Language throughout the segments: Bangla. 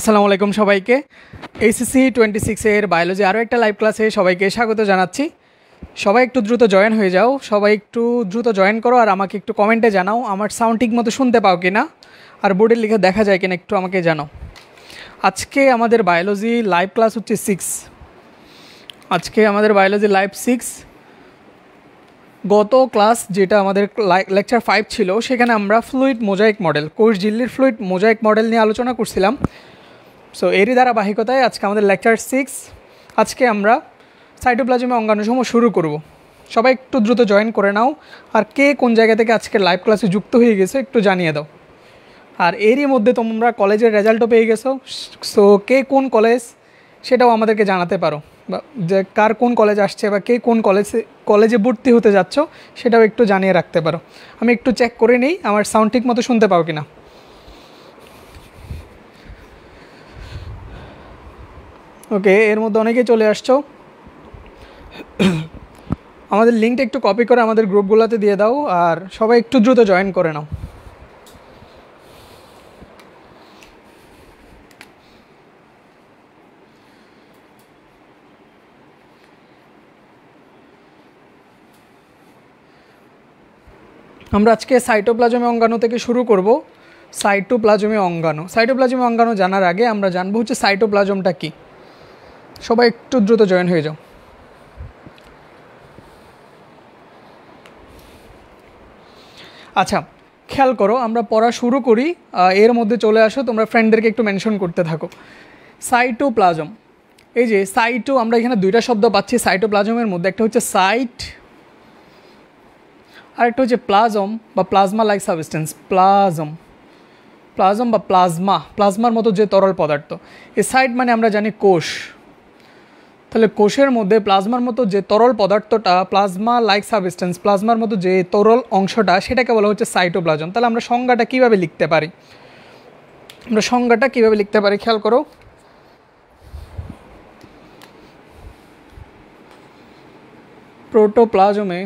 আসসালামু আলাইকুম সবাইকে এইসিসি টোয়েন্টি সিক্সের বায়োলজি আরও একটা লাইভ ক্লাসে সবাইকে স্বাগত জানাচ্ছি সবাই একটু দ্রুত জয়েন হয়ে যাও সবাই একটু দ্রুত জয়েন করো আর আমাকে একটু কমেন্টে জানাও আমার সাউন্ড ঠিক মতো শুনতে পাও কি না আর বোর্ডের লিখে দেখা যায় কিনা একটু আমাকে জানাও আজকে আমাদের বায়োলজি লাইভ ক্লাস হচ্ছে সিক্স আজকে আমাদের বায়োলজি লাইভ সিক্স গত ক্লাস যেটা আমাদের লেকচার ফাইভ ছিল সেখানে আমরা ফ্লুইড মোজাইক মডেল কোর্স জিল্লির ফ্লুইড মোজাইক মডেল নিয়ে আলোচনা করছিলাম সো এরই ধারাবাহিকতায় আজকে আমাদের লেকচার সিক্স আজকে আমরা সাইটোপ্লাজমে অঙ্গাণুসম শুরু করব সবাই একটু দ্রুত জয়েন করে নাও আর কে কোন জায়গা থেকে আজকে লাইভ ক্লাসে যুক্ত হয়ে গেছো একটু জানিয়ে দাও আর এরই মধ্যে তোমরা কলেজের রেজাল্টও পেয়ে গেছো সো কে কোন কলেজ সেটাও আমাদেরকে জানাতে পারো বা যে কার কোন কলেজ আসছে বা কে কোন কলেজে কলেজে ভর্তি হতে যাচ্ছ সেটাও একটু জানিয়ে রাখতে পারো আমি একটু চেক করে নিই আমার সাউন্ড ঠিক মতো শুনতে পাও কিনা না ওকে এর মধ্যে অনেকেই চলে আসছো আমাদের লিঙ্কটা একটু কপি করে আমাদের গ্রুপগুলোতে দিয়ে দাও আর সবাই একটু দ্রুত জয়েন করে নাও আমরা আজকে সাইটোপ্লাজমে অঙ্গাণু থেকে শুরু করব সাইটোপ্লাজমে অঙ্গাণু সাইটোপ্লাজমে অঙ্গাণু জানার আগে আমরা জানবো হচ্ছে সাইটোপ্লাজমটা কী সবাই একটু দ্রুত জয়েন হয়ে যাও আচ্ছা খেয়াল করো আমরা পড়া শুরু করি এর মধ্যে চলে আসো তোমরা ফ্রেন্ডদেরকে একটু মেনশন করতে থাকো সাইটোপ্লাজম এই যে সাইটো আমরা এখানে দুইটা শব্দ পাচ্ছি সাইটোপ্লাজমের মধ্যে একটা হচ্ছে সাইট আর একটা হচ্ছে প্লাজম বা plasma like substance plasm plasm বা প্লাজমা প্লাজমার মতো যে তরল পদার্থ এই সাইট মানে আমরা জানি কোষ তাহলে কোষের মধ্যে প্লাজমার মতো যে তরল পদার্থটা প্লাজমা লাইক সাবস্টেন্স প্লাজমার মতো যে তরল অংশটা সেটাকে বলা হচ্ছে সাইটোপ্লাজম তাহলে আমরা সংজ্ঞাটা কিভাবে লিখতে পারি আমরা সংজ্ঞাটা কিভাবে লিখতে পারি খেয়াল করো প্রোটোপ্লাজমে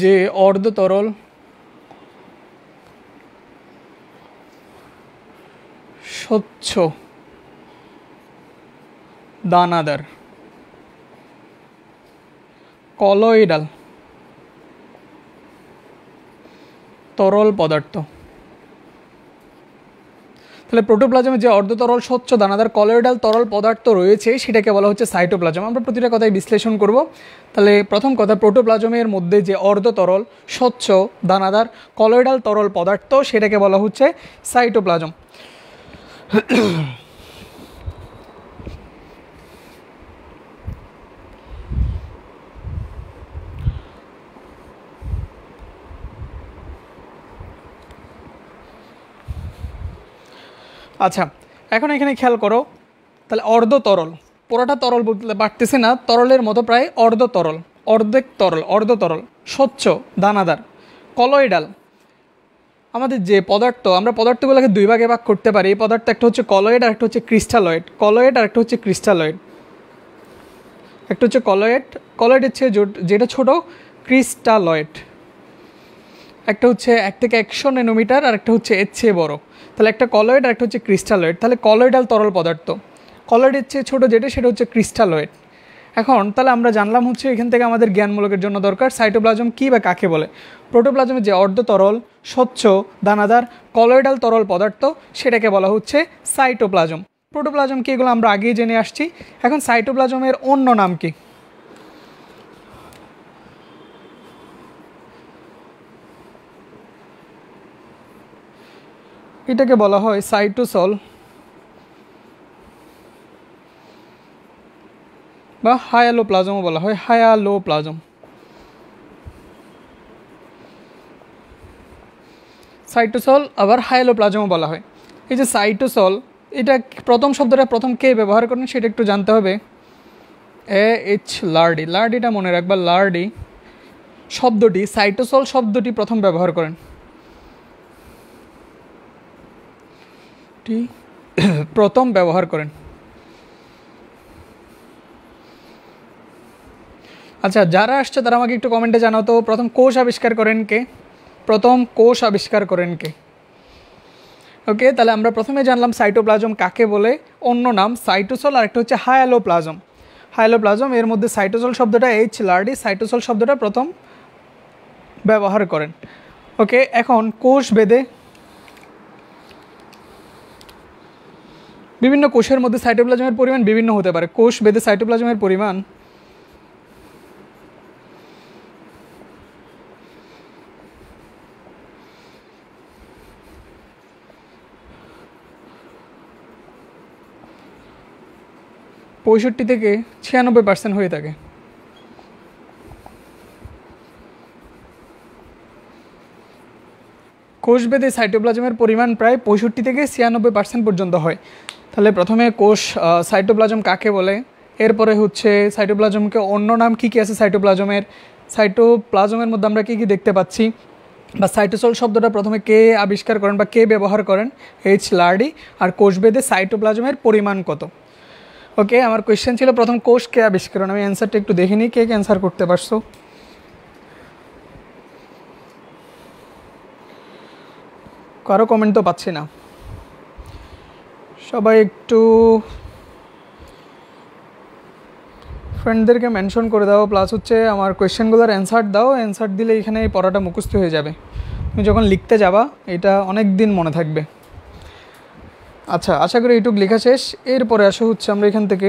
যে অর্ধতরল স্বচ্ছ দানাদার কলয়েডাল তরল পদার্থ তাহলে প্রোটোপ্লাজমে যে অর্ধতরল স্বচ্ছ দানাদার কলয়েডাল তরল পদার্থ রয়েছে সেটাকে বলা হচ্ছে সাইটোপ্লাজম আমরা প্রতিটা কথায় বিশ্লেষণ করব তাহলে প্রথম কথা প্রোটোপ্লাজমের মধ্যে যে অর্ধতরল স্বচ্ছ দানাদার কলয়েডাল তরল পদার্থ সেটাকে বলা হচ্ছে সাইটোপ্লাজম আচ্ছা এখন এখানে খেয়াল করো তাহলে অর্ধ তরল পুরোটা তরল বলতে বাড়তেছে না তরলের মতো প্রায় অর্ধ তরল অর্ধেক তরল অর্ধ তরল স্বচ্ছ দানাদার কলয়েডাল আমাদের যে পদার্থ আমরা পদার্থগুলোকে দুই ভাগে ভাগ করতে পারি এই পদার্থ একটা হচ্ছে কলয়েড আর একটা হচ্ছে ক্রিস্টালয়েড কলয়েড আর একটা হচ্ছে ক্রিস্টালয়েড একটা হচ্ছে কলয়েড কলয়েডের চেয়ে যেটা ছোট ক্রিস্টালয়েড একটা হচ্ছে এক থেকে একশো নেনোমিটার আর একটা হচ্ছে এর চেয়ে বড় তাহলে একটা কলয়েড আর একটা হচ্ছে ক্রিস্টালয়েড তাহলে কলয়েডাল তরল পদার্থ কলয়েডের চেয়ে ছোটো যেটা সেটা হচ্ছে ক্রিস্টালয়েড এখন তাহলে আমরা জানলাম হচ্ছে এখান থেকে আমাদের জ্ঞানমূলকের জন্য দরকার সাইটোপ্লাজম কী বা কাকে বলে প্রোটোপ্লাজমের যে অর্ধ তরল স্বচ্ছ দানাদার কলয়েডাল তরল পদার্থ সেটাকে বলা হচ্ছে সাইটোপ্লাজম প্রোটোপ্লাজম কি এগুলো আমরা আগেই জেনে আসছি এখন সাইটোপ্লাজমের অন্য নাম কি এটাকে বলা হয় সাইটোসল বা হায়ালো প্লাজমও বলা হয় হায়ালো প্লাজম সাইটোসল আবার হায়ালোপ্লাজমও বলা হয় এই যে সাইটোসল এটা প্রথম শব্দটা প্রথম কে ব্যবহার করেন সেটা একটু জানতে হবে এ এইচ লার্ডি লার্ডিটা মনে রাখবা লার্ডি শব্দটি সাইটোসল শব্দটি প্রথম ব্যবহার করেন প্রথম ব্যবহার করেন আচ্ছা যারা আসছে তারা আমাকে একটু কমেন্টে জানাও তো প্রথম কোষ আবিষ্কার করেন কে প্রথম কোষ আবিষ্কার করেন কে ওকে তাহলে আমরা প্রথমে জানলাম সাইটোপ্লাজম কাকে বলে অন্য নাম সাইটোসল আর একটা হচ্ছে হায়ালোপ্লাজম হায়ালোপ্লাজম এর মধ্যে সাইটোসল শব্দটা এইচ লার্ডি সাইটোসল শব্দটা প্রথম ব্যবহার করেন ওকে এখন কোষ বেদে বিভিন্ন কোষের মধ্যে সাইটোপ্লাজমের পরিমাণ বিভিন্ন হতে পারে কোষ বেদে সাইটোপ্লাজমের পরিমাণ পঁয়ষট্টি থেকে ছিয়ানব্বই পার্সেন্ট হয়ে থাকে কোষবেদে সাইটোপ্লাজমের পরিমাণ প্রায় পঁয়ষট্টি থেকে ছিয়ানব্বই পার্সেন্ট পর্যন্ত হয় তাহলে প্রথমে কোষ সাইটোপ্লাজম কাকে বলে এরপরে হচ্ছে সাইটোপ্লাজমকে অন্য নাম কী কী আছে সাইটোপ্লাজমের সাইটোপ্লাজমের মধ্যে আমরা কী কী দেখতে পাচ্ছি বা সাইটোসল শব্দটা প্রথমে কে আবিষ্কার করেন বা কে ব্যবহার করেন এইচ লার্ডি আর কোষবেদে সাইটোপ্লাজমের পরিমাণ কত ওকে আমার কোয়েশ্চেন ছিল প্রথম কোষ কে আবিষ্করণ আমি অ্যান্সারটা একটু দেখে নিই কে কে অ্যান্সার করতে পারছো কারো কমেন্ট তো পাচ্ছি না সবাই একটু ফ্রেন্ডদেরকে মেনশন করে দাও প্লাস হচ্ছে আমার কোয়েশ্চেনগুলোর অ্যান্সার দাও অ্যান্সার দিলে এখানে এই পড়াটা মুখস্থ হয়ে যাবে তুমি যখন লিখতে যাবা এটা অনেক দিন মনে থাকবে আচ্ছা আশা করি এইটুক লেখা শেষ এরপরে আসা হচ্ছে আমরা এখান থেকে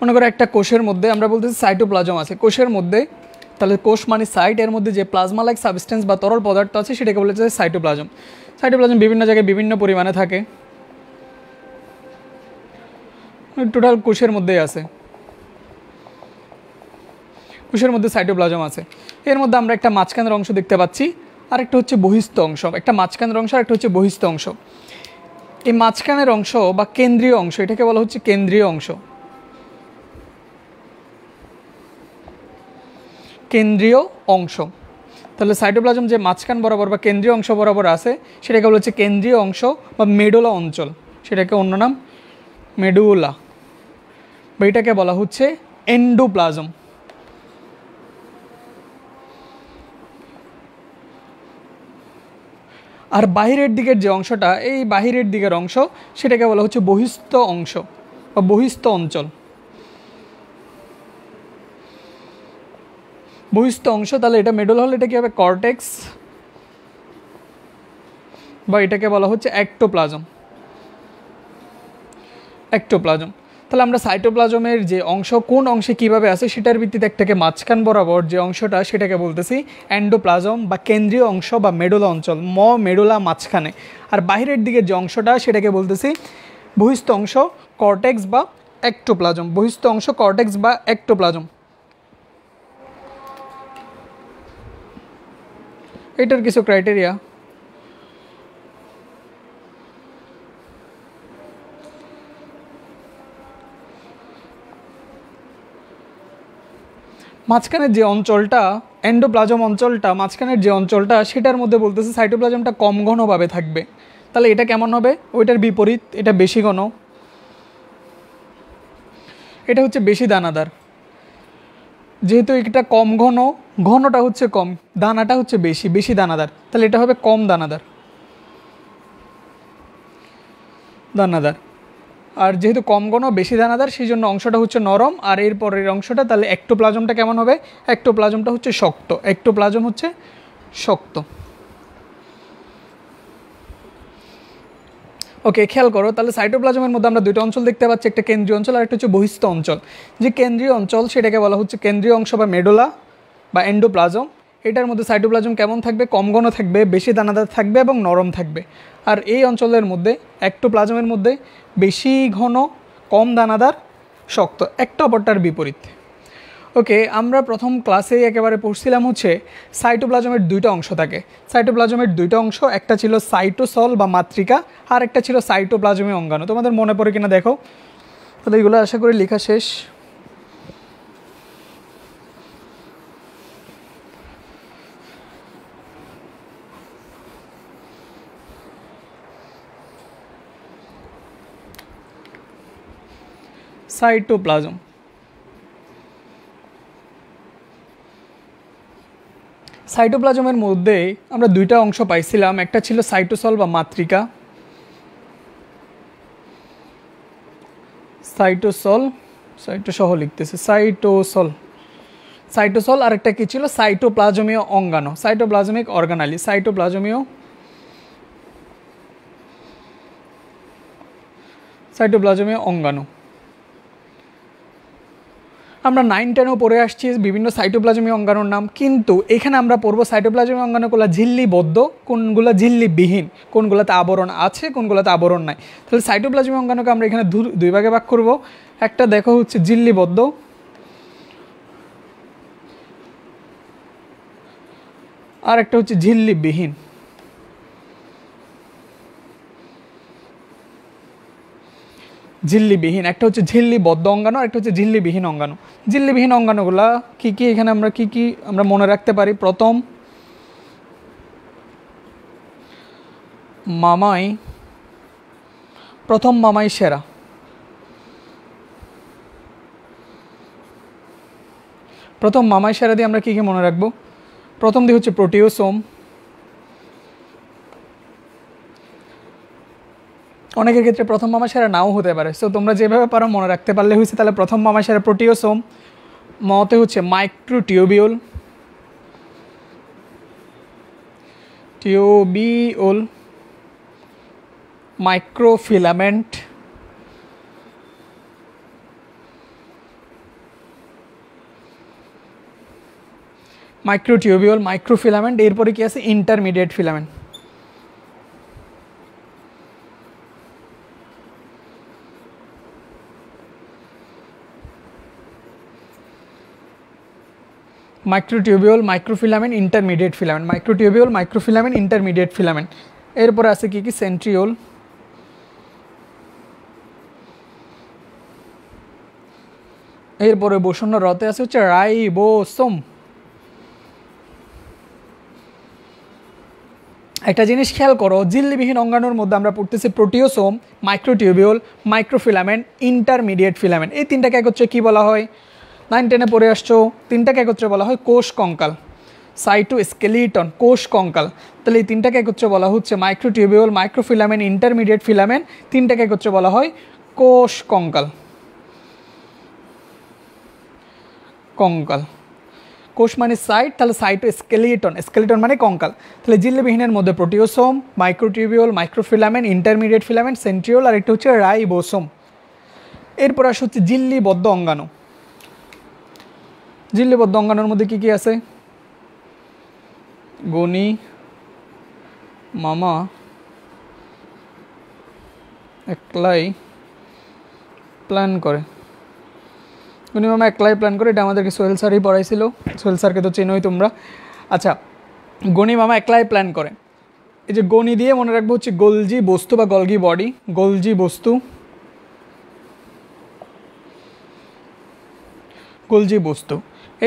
মনে করো একটা কোষের মধ্যে আমরা বলতেছি সাইটোপ্লাজম আছে কোষের মধ্যে তাহলে কোষ মানে সাইট এর মধ্যে যে প্লাজমা লাইক সাবস্টেন্স বা তরল পদার্থ আছে সেটাকে বলে যায় সাইটোপ্লাজম সাইটোপ্লাজম বিভিন্ন জায়গায় বিভিন্ন পরিমাণে থাকে টোটাল মানে কোষের মধ্যেই আছে কোষের মধ্যে সাইটোপ্লাজম আছে এর মধ্যে আমরা একটা মাঝখানের অংশ দেখতে পাচ্ছি আর একটা হচ্ছে বহিস্থ অংশ একটা মাঝখানের অংশ আর একটা হচ্ছে বহিস্থ অংশ এই মাঝখানের অংশ বা কেন্দ্রীয় অংশ এটাকে বলা হচ্ছে কেন্দ্রীয় অংশ কেন্দ্রীয় অংশ তাহলে সাইটোপ্লাজম যে মাঝখান বরাবর বা কেন্দ্রীয় অংশ বরাবর আছে সেটাকে বলা হচ্ছে কেন্দ্রীয় অংশ বা মেডোলা অঞ্চল সেটাকে অন্য নাম মেডুলা বা এটাকে বলা হচ্ছে এন্ডোপ্লাজম আর বাহিরের দিকের যে অংশটা এই বাহিরের দিকের অংশ সেটাকে বলা হচ্ছে বহিস্থ অংশ বা বহিস্থ অঞ্চল বহিস্থ অংশ তাহলে এটা মেডল হল এটা কি হবে কর্টেক্স বা এটাকে বলা হচ্ছে অ্যাক্টোপ্লাজম অ্যাক্টোপ্লাজম তাহলে আমরা সাইটোপ্লাজমের যে অংশ কোন অংশে কিভাবে আছে সেটার ভিত্তিতে একটাকে মাঝখান বরাবর যে অংশটা সেটাকে বলতেছি অ্যান্ডোপ্লাজম বা কেন্দ্রীয় অংশ বা মেডোলা অঞ্চল ম মেডোলা মাঝখানে আর বাহিরের দিকে যে অংশটা সেটাকে বলতেছি বহিস্থ অংশ কর্টেক্স বা অ্যাক্টোপ্লাজম বহিস্থ অংশ কর্টেক্স বা অ্যাক্টোপ্লাজম এটার কিছু ক্রাইটেরিয়া মাঝখানের যে অঞ্চলটা এন্ডোপ্লাজম অঞ্চলটা মাঝখানের যে অঞ্চলটা সেটার মধ্যে বলতেছে সাইটোপ্লাজমটা কম ঘনভাবে থাকবে তাহলে এটা কেমন হবে ওইটার বিপরীত এটা বেশি ঘন এটা হচ্ছে বেশি দানাদার যেহেতু এটা কম ঘন ঘনটা হচ্ছে কম দানাটা হচ্ছে বেশি বেশি দানাদার তাহলে এটা হবে কম দানাদার দানাদার আর যেহেতু কম ঘন বেশি দানাদার সেই জন্য অংশটা হচ্ছে নরম আর এর পরের অংশটা তাহলে প্লাজমটা কেমন হবে অ্যাক্টোপ্লাজমটা হচ্ছে শক্ত অ্যাক্টোপ্লাজম হচ্ছে শক্ত ওকে খেয়াল করো তাহলে সাইটোপ্লাজমের মধ্যে আমরা দুইটা অঞ্চল দেখতে পাচ্ছি একটা কেন্দ্রীয় অঞ্চল আর একটা হচ্ছে বহিস্থ অঞ্চল যে কেন্দ্রীয় অঞ্চল সেটাকে বলা হচ্ছে কেন্দ্রীয় অংশ বা মেডোলা বা এন্ডোপ্লাজম এটার মধ্যে সাইটোপ্লাজম কেমন থাকবে কম ঘন থাকবে বেশি দানাদার থাকবে এবং নরম থাকবে আর এই অঞ্চলের মধ্যে অ্যাক্টোপ্লাজমের মধ্যে বেশি ঘন কম দানাদার শক্ত একটা অপরটার বিপরীত ওকে আমরা প্রথম ক্লাসেই একেবারে পড়ছিলাম হচ্ছে সাইটোপ্লাজমের দুইটা অংশ থাকে সাইটোপ্লাজমের দুইটা অংশ একটা ছিল সাইটোসল বা মাতৃকা আর একটা ছিল সাইটোপ্লাজমের অঙ্গাণু তোমাদের মনে পড়ে কিনা দেখো তাহলে এগুলো আশা করি লেখা শেষ সাইটোপ্লাজম সাইটোপ্লাজমের মধ্যে আমরা দুইটা অংশ পাইছিলাম একটা ছিল সাইটোসল বা মাতৃকা সাইটোসল সাইটোসহ লিখতেছে সাইটোসল সাইটোসল আর একটা কী ছিল সাইটোপ্লাজমীয় অঙ্গাণু সাইটোপ্লাজমিক অর্গানালি সাইটোপ্লাজমীয় সাইটোপ্লাজমীয় অঙ্গাণু আমরা নাইন টেনও পড়ে আসছি বিভিন্ন সাইটোপ্লাজমি অঙ্গাণুর নাম কিন্তু এখানে আমরা পড়বো সাইটোপ্লাজমি অঙ্গাণুগুলো ঝিল্লিবদ্ধ কোনগুলো ঝিল্লিবিহীন কোনগুলোতে আবরণ আছে কোনগুলোতে আবরণ নাই তাহলে সাইটোপ্লাজমি অঙ্গাণুকে আমরা এখানে দুই ভাগে ভাগ করব একটা দেখো হচ্ছে ঝিল্লিবদ্ধ আর একটা হচ্ছে ঝিল্লিবিহীন ঝিল্লিবিহীন একটা হচ্ছে ঝিল্লি বদ্ধ অঙ্গাণু একটা হচ্ছে ঝিল্লিবিহীন অঙ্গাণু ঝিল্লিবিহীন অঙ্গাণুগুলো কি কি এখানে আমরা কি কি আমরা মনে রাখতে পারি প্রথম মামাই প্রথম মামাই সেরা প্রথম মামাই সেরা দিয়ে আমরা কী কী মনে রাখবো প্রথম দিয়ে হচ্ছে প্রোটিওসোম অনেকের ক্ষেত্রে প্রথম মামাশারা নাও হতে পারে সো তোমরা যেভাবে পারো মনে রাখতে পারলে হয়েছে তাহলে প্রথম মামাশারা প্রোটিওসোম মতে হচ্ছে microtubule tubule microfilament microtubule microfilament এরপরে কি আছে intermediate filament microtubule microfilament intermediate filament microtubule microfilament intermediate filament এরপর আছে কি কি সেন্ট্রিওল এরপরে বসন্ন রতে আছে হচ্ছে রাইবোসোম একটা জিনিস খেয়াল করো জিল্লিবিহীন অঙ্গাণুর মধ্যে আমরা পড়তেছি proteasome microtubule microfilament intermediate filament এই তিনটাকে হচ্ছে কী বলা হয় নাইন টেনে পড়ে আসছো তিনটাকে একত্রে বলা হয় কোষ কঙ্কাল সাইটো স্কেলিটন কোষ কঙ্কাল তাহলে এই তিনটাকে একত্রে বলা হচ্ছে মাইক্রোটিউবিউল মাইক্রোফিলামেন্ট ইন্টারমিডিয়েট ফিলামেন্ট তিনটাকে একত্রে বলা হয় কোষ কঙ্কাল কঙ্কাল কোষ মানে সাইট তাহলে সাইটো স্কেলিটন স্কেলিটন মানে কঙ্কাল তাহলে জিল্লেবিহীনের মধ্যে proteasome microtubule microfilament intermediate filament centriole আর একটা হচ্ছে রাইবোসোম এরপর আসছে হচ্ছে জিল্লিবদ্ধ অঙ্গাণু জিল্লিবদ্ধ দঙ্গানোর মধ্যে কি কি আছে গনি মামা একলাই প্ল্যান করে গনি মামা একলাই প্ল্যান করে এটা আমাদেরকে সোহেল স্যারই পড়াইছিল সোহেল স্যারকে তো চেনোই তোমরা আচ্ছা গনি মামা একলাই প্ল্যান করে এই যে গনি দিয়ে মনে রাখবো হচ্ছে গোলজি বস্তু বা গলগি বডি গোলজি বস্তু গোলজি বস্তু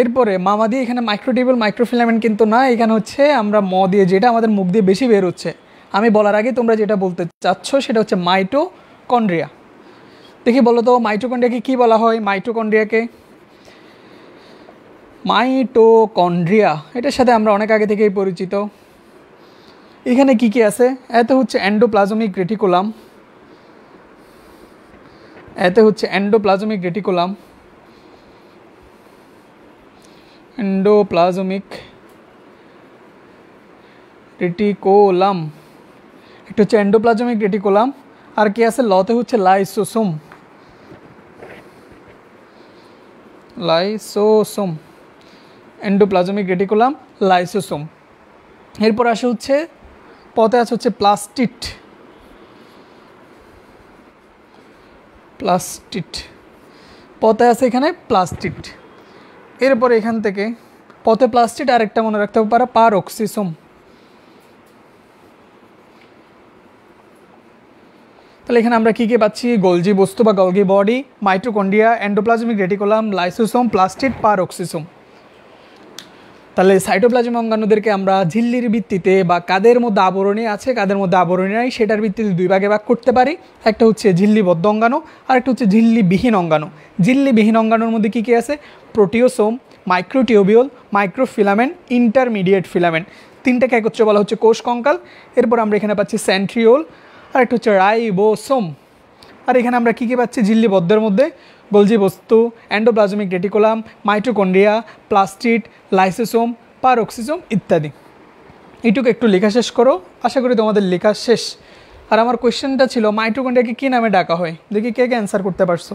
এরপরে মামা দিয়ে এখানে মাইক্রোটিবল মাইক্রোফিলামেন্ট কিন্তু না এখানে হচ্ছে আমরা ম দিয়ে যেটা আমাদের মুখ দিয়ে বেশি বের হচ্ছে আমি বলার আগে তোমরা যেটা বলতে চাচ্ছ সেটা হচ্ছে মাইটোকন্ড্রিয়া দেখি বলো তো মাইটোকন্ড্রিয়াকে কী বলা হয় মাইটোকন্ড্রিয়াকে মাইটোকন্ড্রিয়া এটার সাথে আমরা অনেক আগে থেকেই পরিচিত এখানে কি কি আছে এত হচ্ছে অ্যান্ডোপ্লাজমিক রেটিকুলাম এতে হচ্ছে অ্যান্ডোপ্লাজমিক রেটিকুলাম এন্ডোপ্লাজমিক রেটিকোলাম এটা হচ্ছে এন্ডোপ্লাজমিক রেটিকোলাম আর কি আছে লতে হচ্ছে lysosome lysosome endoplasmic reticulum lysosome এরপর আসে হচ্ছে পথে আছে হচ্ছে প্লাস্টিট প্লাস্টিট পথে আছে এখানে প্লাস্টিট এরপর এখান থেকে পথে প্লাস্টিক আরেকটা মনে রাখতে পারে পার অক্সিসোম তাহলে এখানে আমরা কী কী পাচ্ছি গোলজি বস্তু বা Golgi body mitochondria endoplasmic reticulum lysosome plastid peroxisome তাহলে সাইটোপ্লাজম অঙ্গাণুদেরকে আমরা ঝিল্লির ভিত্তিতে বা কাদের মধ্যে আবরণী আছে কাদের মধ্যে আবরণী নাই সেটার ভিত্তিতে দুই ভাগে ভাগ করতে পারি একটা হচ্ছে ঝিল্লিবদ্ধ অঙ্গাণু আর একটা হচ্ছে ঝিল্লিবিহীন অঙ্গাণু ঝিল্লিবিহীন অঙ্গাণুর মধ্যে কী কী আছে proteasome microtubule microfilament intermediate filament তিনটাকে একত্রে বলা হচ্ছে কোষ কঙ্কাল এরপর আমরা এখানে পাচ্ছি স্যান্ট্রিওল আর একটা হচ্ছে রাইবোসোম আর এখানে আমরা কী কী পাচ্ছি ঝিল্লিবদ্ধের মধ্যে গোলজি বস্তু endoplasmic reticulum mitochondria plastid lysosome peroxisome ইত্যাদি এটুকু একটু লেখা শেষ করো আশা করি তোমাদের লেখা শেষ আর আমার কোয়েশ্চেনটা ছিল মাইটোকন্ড্রিয়াকে কী নামে ডাকা হয় দেখি কে কে অ্যান্সার করতে পারছো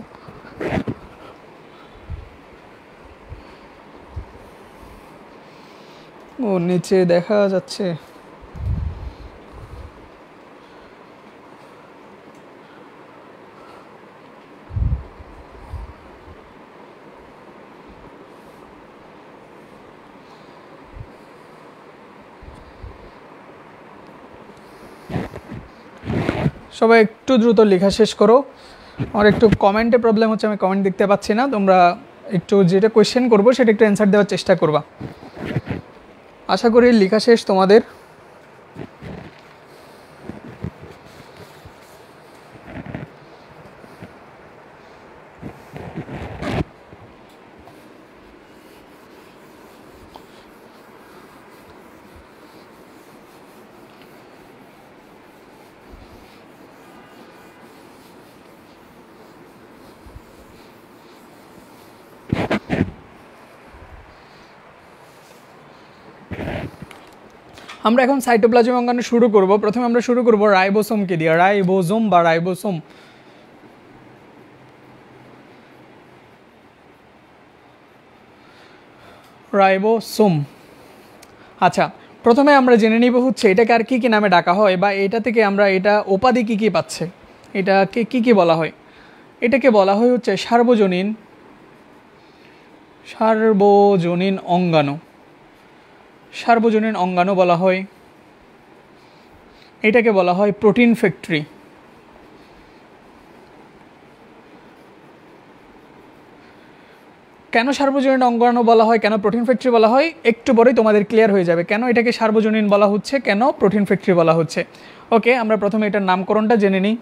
ও নিচে দেখা যাচ্ছে সবাই একটু দ্রুত লেখা শেষ করো আমার একটু কমেন্টে প্রবলেম হচ্ছে আমি কমেন্ট দেখতে পাচ্ছি না তোমরা একটু যেটা কোয়েশ্চেন করবো সেটা একটু অ্যান্সার দেওয়ার চেষ্টা করবা আশা করি লেখা শেষ তোমাদের আমরা এখন সাইটোপ্লাজম অঙ্গাণু শুরু করব প্রথমে আমরা শুরু করব রাইবোসোমকে দিয়ে রাইবোজোম বা রাইবোসোম রাইবোসোম আচ্ছা প্রথমে আমরা জেনে নিব হচ্ছে এটাকে আর কী কী নামে ডাকা হয় বা এটা থেকে আমরা এটা উপাধি কী কী পাচ্ছে এটাকে কী কী বলা হয় এটাকে বলা হয় হচ্ছে সার্বজনীন সার্বজনীন অঙ্গাণু সার্বজনীন অঙ্গাণু বলা হয় এটাকে বলা হয় প্রোটিন ফ্যাক্টরি কেন সার্বজনীন অঙ্গাণু বলা হয় কেন প্রোটিন ফ্যাক্টরি বলা হয় একটু পরেই তোমাদের ক্লিয়ার হয়ে যাবে কেন এটাকে সার্বজনীন বলা হচ্ছে কেন প্রোটিন ফ্যাক্টরি বলা হচ্ছে ওকে আমরা প্রথমে এটার নামকরণটা জেনে নিই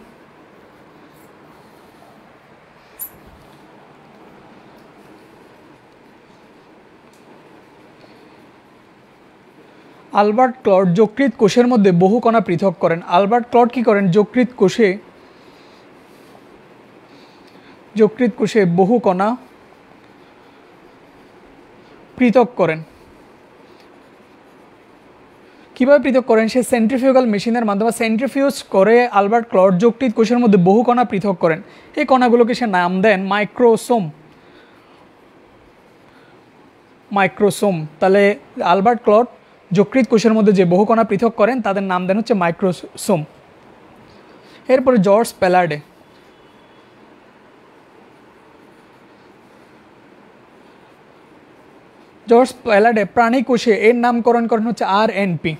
আলবার্ট ক্লড যকৃত কোষের মধ্যে বহু কণা পৃথক করেন আলবার্ট ক্লড কী করেন যকৃত কোষে যকৃত কোষে বহু কণা পৃথক করেন কীভাবে পৃথক করেন সে সেন্ট্রিফিউগাল মেশিনের মাধ্যমে সেন্ট্রিফিউজ করে আলবার্ট ক্লড যকৃত কোষের মধ্যে বহু কণা পৃথক করেন এই কণাগুলোকে সে নাম দেন মাইক্রোসোম মাইক্রোসোম তাহলে আলবার্ট ক্লড যকৃত কোষের মধ্যে যে বহুকণা পৃথক করেন তাদের নাম দেন হচ্ছে মাইক্রোসোম এরপরে জর্জ প্যালার্ডে জর্জ প্যালাডে প্রাণী কোষে এর নামকরণ করেন হচ্ছে আর এনপি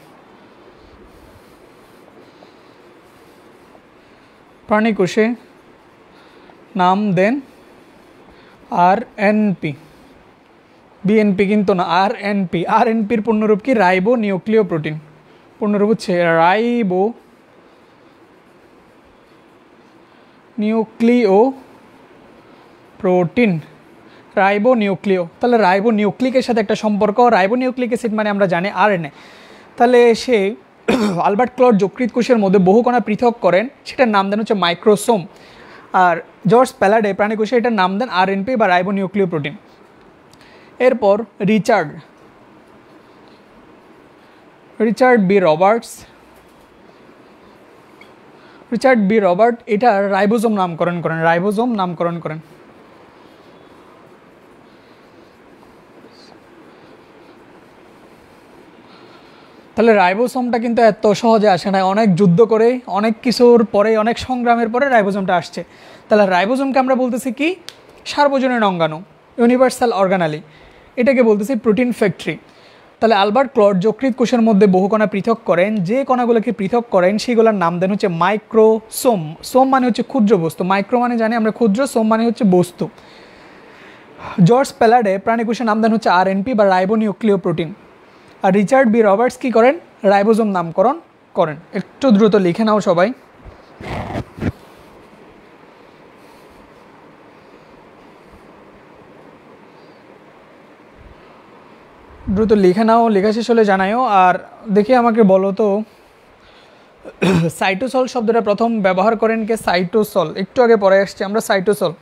প্রাণী কোষে নাম দেন আর এনপি বিএনপি কিন্তু না আর এনপি আর এনপির পূর্ণরূপ কি রাইবো নিউক্লিও প্রোটিন পূর্ণরূপ হচ্ছে ribonucleoprotein ribonucleo তাহলে রাইবো নিউক্লিকের সাথে একটা সম্পর্ক রাইবো নিউক্লিক অ্যাসিড মানে আমরা জানি আর এন তাহলে সে আলবার্ট ক্লড যকৃত কোষের মধ্যে বহু কণা পৃথক করেন সেটার নাম দেন হচ্ছে মাইক্রোসোম আর জর্জ প্যালাডে প্রাণী কোষে এটার নাম দেন আর এনপি বা রাইবো নিউক্লিও প্রোটিন এরপর Richard Richard B Roberts Richard B Robert এটা রাইবোজোম নামকরণ করেন রাইবোজোম নামকরণ করেন তাহলে রাইবোসোমটা কিন্তু এত সহজে আসে না অনেক যুদ্ধ করে অনেক কিছুর পরে অনেক সংগ্রামের পরে রাইবোজোমটা আসছে তাহলে রাইবোজোমকে আমরা বলতেছি কি সার্বজনীন অঙ্গাণু ইউনিভার্সাল অর্গানালি এটাকে বলতেছি প্রোটিন ফ্যাক্টরি তাহলে আলবার্ট ক্লড যকৃত কোষের মধ্যে বহু কণা পৃথক করেন যে কণাগুলোকে পৃথক করেন সেগুলোর নাম দেন হচ্ছে মাইক্রো সোম সোম মানে হচ্ছে ক্ষুদ্র বস্তু মাইক্রো মানে জানি আমরা ক্ষুদ্র সোম মানে হচ্ছে বস্তু জর্জ প্যালাডে প্রাণীকোষের নাম দেন হচ্ছে আর এনপি বা রাইবোনিউক্লিও প্রোটিন আর রিচার্ড বি রবার্টস কী করেন রাইবোজোম নামকরণ করেন একটু দ্রুত লিখে নাও সবাই দ্রুত লিখে নাও লেখা শেষ হলে জানাইও আর দেখি আমাকে বলো তো সাইটোসল শব্দটা প্রথম ব্যবহার করেন কে সাইটোসল একটু আগে পরে আসছি আমরা সাইটোসল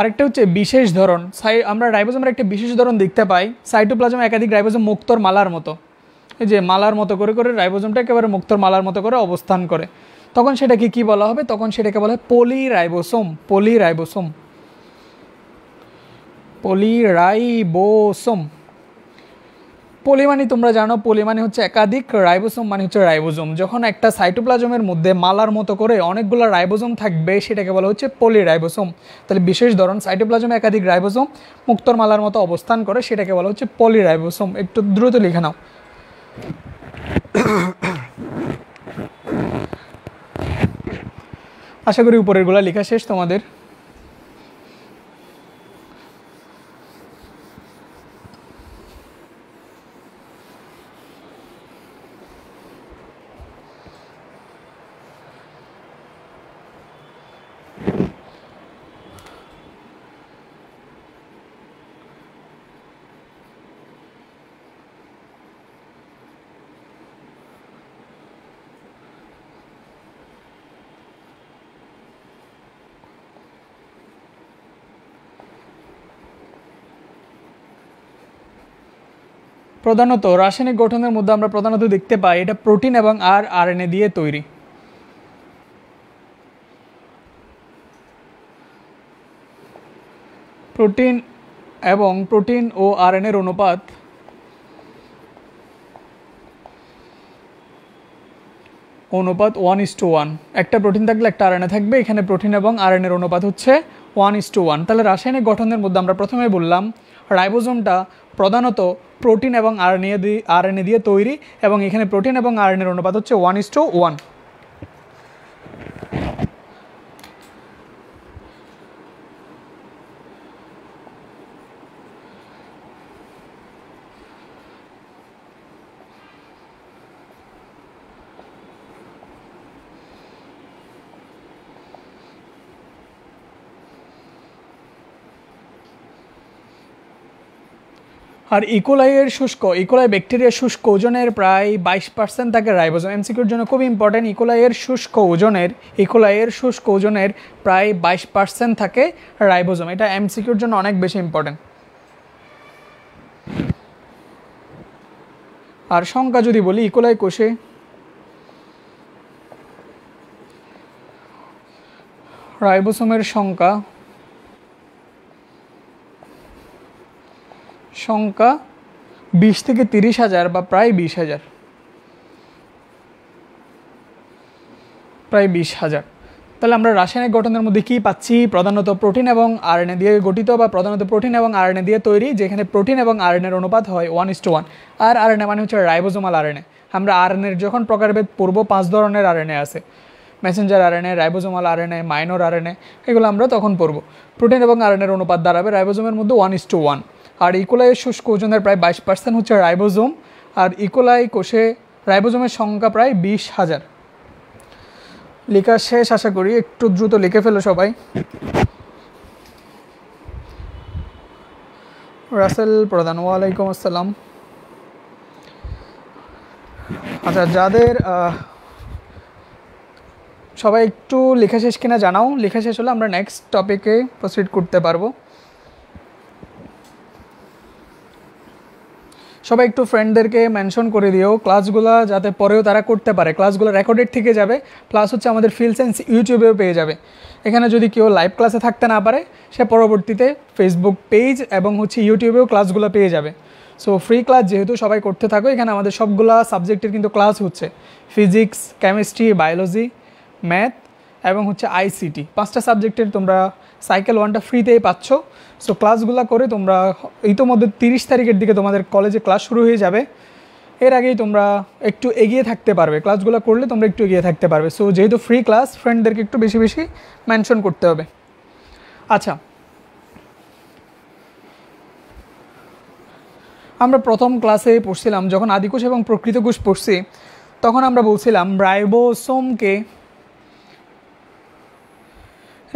আরেকটা হচ্ছে বিশেষ ধরন সাই আমরা রাইবোজোমের একটা বিশেষ ধরন দেখতে পাই সাইটোপ্লাজম একাধিক রাইবোজম মুক্তর মালার মতো এই যে মালার মতো করে করে রাইবোজমটা একেবারে মুক্তর মালার মতো করে অবস্থান করে তখন সেটাকে কি বলা হবে তখন সেটাকে বলা হয় poly polyribosome ribosome polyribosome poly মানে তোমরা জানো পলি মানে হচ্ছে একাধিক রাইবোসোম মানে হচ্ছে রাইবোজোম যখন একটা সাইটোপ্লাজমের মধ্যে মালার মতো করে অনেকগুলো রাইবোজোম থাকবে সেটাকে বলা হচ্ছে পলি রাইবোসোম তাহলে বিশেষ ধরন সাইটোপ্লাজমে একাধিক রাইবোজোম মুক্তর মালার মতো অবস্থান করে সেটাকে বলা হচ্ছে পলি রাইবোসোম একটু দ্রুত লিখে নাও আশা করি উপরেরগুলো লেখা শেষ তোমাদের প্রধানত রাসায়নিক গঠনের মধ্যে আমরা প্রধানত দেখতে পাই এটা প্রোটিন এবং আর আরএনএ দিয়ে তৈরি প্রোটিন এবং প্রোটিন ও আরএনএর অনুপাত অনুপাত ওয়ান ইস টু ওয়ান একটা প্রোটিন থাকলে একটা আরএনএ থাকবে এখানে প্রোটিন এবং আরএনএর অনুপাত হচ্ছে ওয়ান ইস টু ওয়ান তাহলে রাসায়নিক গঠনের মধ্যে আমরা প্রথমে বললাম রাইবোজোমটা প্রধানত প্রোটিন এবং আরএনএ দিয়ে আরএনএ দিয়ে তৈরি এবং এখানে প্রোটিন এবং এর অনুপাত হচ্ছে ওয়ান ইস টু ওয়ান আর ইকোলাইয়ের e. শুষ্ক ইকোলাই e. ব্যাকটেরিয়া শুষ্ক ওজনের প্রায় বাইশ পার্সেন্ট থাকে রাইবোজোম এমসিকিউর জন্য খুব ইম্পর্টেন্ট ইকোলাইয়ের e. শুষ্ক ওজনের ইকোলাইয়ের শুষ্ক ওজনের প্রায় বাইশ পার্সেন্ট থাকে রাইবোজোম এটা এমসিকিউর জন্য অনেক বেশি ইম্পর্টেন্ট আর সংখ্যা যদি বলি ইকোলাই কোষে রাইবোসোমের সংখ্যা সংখ্যা বিশ থেকে তিরিশ হাজার বা প্রায় বিশ হাজার প্রায় বিশ হাজার তাহলে আমরা রাসায়নিক গঠনের মধ্যে কী পাচ্ছি প্রধানত প্রোটিন এবং আরএনএ দিয়ে গঠিত বা প্রধানত প্রোটিন এবং আরএনএ দিয়ে তৈরি যেখানে প্রোটিন এবং আরএনএর অনুপাত হয় ওয়ান ইস টু ওয়ান আর এনে মানে হচ্ছে রাইবোজোমাল এনে আমরা আরএনএর যখন প্রকারভেদ পূর্ব পাঁচ ধরনের আরএনএ আছে মেসেঞ্জার আর এনে রাইবোজোমাল আর এনে মাইনর আরএনএ এগুলো আমরা তখন পড়ব প্রোটিন এবং আরএনএর অনুপাত দাঁড়াবে রাইবোজোমের মধ্যে ওয়ান ইস টু ওয়ান আর ইকোলাই শুষ্ক ওজনের প্রায় বাইশ পার্সেন্ট হচ্ছে রাইবোজোম আর ইকোলাই কোষে রাইবোজোমের সংখ্যা প্রায় বিশ হাজার লেখা শেষ আশা করি একটু দ্রুত লিখে ফেলো সবাই রাসেল প্রধান ওয়ালাইকুম আসসালাম আচ্ছা যাদের সবাই একটু লেখা শেষ কিনা জানাও লেখা শেষ হলে আমরা নেক্সট টপিকে প্রসিড করতে পারবো সবাই একটু ফ্রেন্ডদেরকে মেনশন করে দিও ক্লাসগুলো যাতে পরেও তারা করতে পারে ক্লাসগুলো রেকর্ডেড থেকে যাবে প্লাস হচ্ছে আমাদের ফিল সেন্স ইউটিউবেও পেয়ে যাবে এখানে যদি কেউ লাইভ ক্লাসে থাকতে না পারে সে পরবর্তীতে ফেসবুক পেজ এবং হচ্ছে ইউটিউবেও ক্লাসগুলো পেয়ে যাবে সো ফ্রি ক্লাস যেহেতু সবাই করতে থাকো এখানে আমাদের সবগুলা সাবজেক্টের কিন্তু ক্লাস হচ্ছে ফিজিক্স কেমিস্ট্রি বায়োলজি ম্যাথ এবং হচ্ছে আইসিটি পাঁচটা সাবজেক্টের তোমরা সাইকেল ওয়ানটা ফ্রিতেই পাচ্ছ সো ক্লাসগুলো করে তোমরা ইতোমধ্যে তিরিশ তারিখের দিকে তোমাদের কলেজে ক্লাস শুরু হয়ে যাবে এর আগেই তোমরা একটু এগিয়ে থাকতে পারবে ক্লাসগুলো করলে তোমরা একটু এগিয়ে থাকতে পারবে সো যেহেতু ফ্রি ক্লাস ফ্রেন্ডদেরকে একটু বেশি বেশি মেনশন করতে হবে আচ্ছা আমরা প্রথম ক্লাসে পড়ছিলাম যখন আদিকোষ এবং প্রকৃতকোষ পড়ছি তখন আমরা বলছিলাম রাইবোসোমকে